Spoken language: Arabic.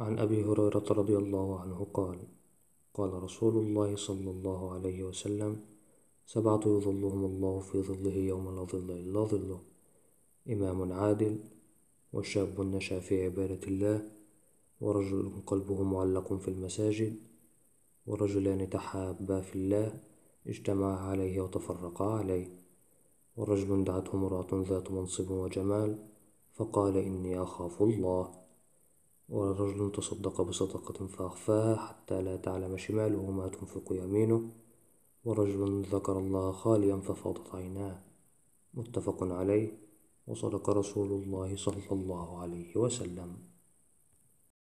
عن أبي هريرة رضي الله عنه قال قال رسول الله صلى الله عليه وسلم سبعة يظلهم الله في ظله يوم لا ظل إلا ظله إمام عادل وشاب نشأ في عبادة الله ورجل قلبه معلق في المساجد ورجلان تحابا في الله اجتمعا عليه وتفرقا عليه ورجل دعته امرأة ذات منصب وجمال فقال إني أخاف الله ورجل تصدق بصدقة فأخفاها حتى لا تعلم شماله ما تنفق يمينه ورجل ذكر الله خاليا ففاضت عيناه متفق عليه وصدق رسول الله صلى الله عليه وسلم